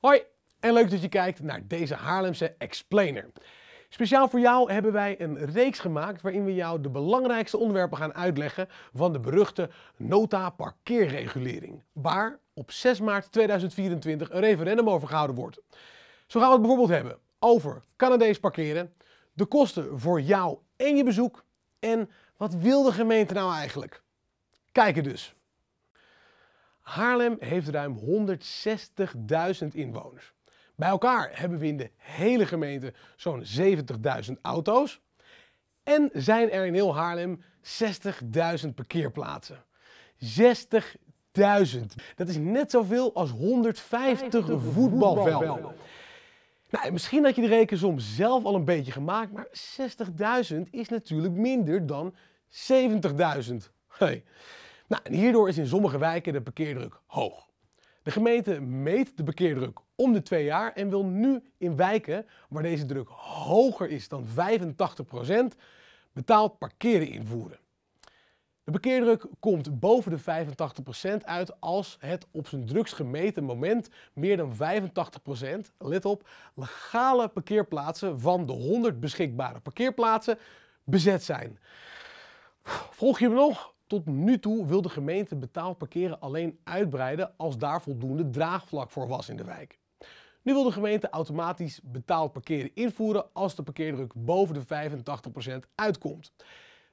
Hoi en leuk dat je kijkt naar deze Haarlemse Explainer. Speciaal voor jou hebben wij een reeks gemaakt waarin we jou de belangrijkste onderwerpen gaan uitleggen van de beruchte nota parkeerregulering, waar op 6 maart 2024 een referendum over gehouden wordt. Zo gaan we het bijvoorbeeld hebben over Canadees parkeren, de kosten voor jou en je bezoek en wat wil de gemeente nou eigenlijk? Kijken dus. Haarlem heeft ruim 160.000 inwoners. Bij elkaar hebben we in de hele gemeente zo'n 70.000 auto's. En zijn er in heel Haarlem 60.000 parkeerplaatsen. 60.000. Dat is net zoveel als 150 voetbalvelden. Nou, misschien had je de rekensom zelf al een beetje gemaakt, maar 60.000 is natuurlijk minder dan 70.000. Hey. Nou, en hierdoor is in sommige wijken de parkeerdruk hoog. De gemeente meet de parkeerdruk om de twee jaar en wil nu in wijken waar deze druk hoger is dan 85% betaald parkeren invoeren. De parkeerdruk komt boven de 85% uit als het op zijn drukst gemeten moment meer dan 85%, let op, legale parkeerplaatsen van de 100 beschikbare parkeerplaatsen bezet zijn. Volg je me nog? Tot nu toe wil de gemeente betaald parkeren alleen uitbreiden als daar voldoende draagvlak voor was in de wijk. Nu wil de gemeente automatisch betaald parkeren invoeren als de parkeerdruk boven de 85% uitkomt.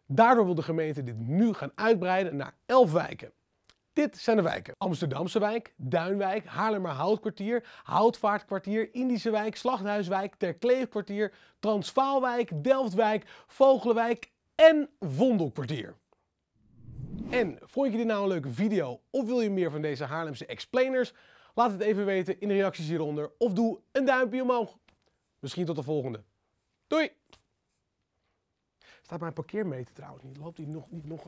Daardoor wil de gemeente dit nu gaan uitbreiden naar 11 wijken. Dit zijn de wijken. Amsterdamse wijk, Duinwijk, Houtkwartier, Houtvaartkwartier, Indische wijk, Slachthuiswijk, Terkleefkwartier, Transvaalwijk, Delftwijk, Vogelenwijk en Vondelkwartier. En vond je dit nou een leuke video of wil je meer van deze Haarlemse explainers? Laat het even weten in de reacties hieronder of doe een duimpje omhoog. Misschien tot de volgende. Doei! Staat mijn parkeermeter trouwens niet? Loopt hij nog niet nog?